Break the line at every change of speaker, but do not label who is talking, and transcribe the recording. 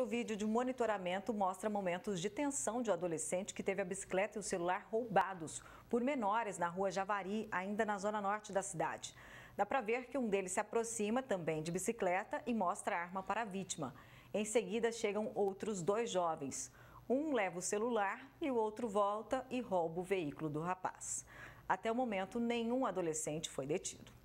Outro vídeo de monitoramento mostra momentos de tensão de um adolescente que teve a bicicleta e o celular roubados por menores na rua Javari, ainda na zona norte da cidade. Dá para ver que um deles se aproxima também de bicicleta e mostra a arma para a vítima. Em seguida chegam outros dois jovens. Um leva o celular e o outro volta e rouba o veículo do rapaz. Até o momento, nenhum adolescente foi detido.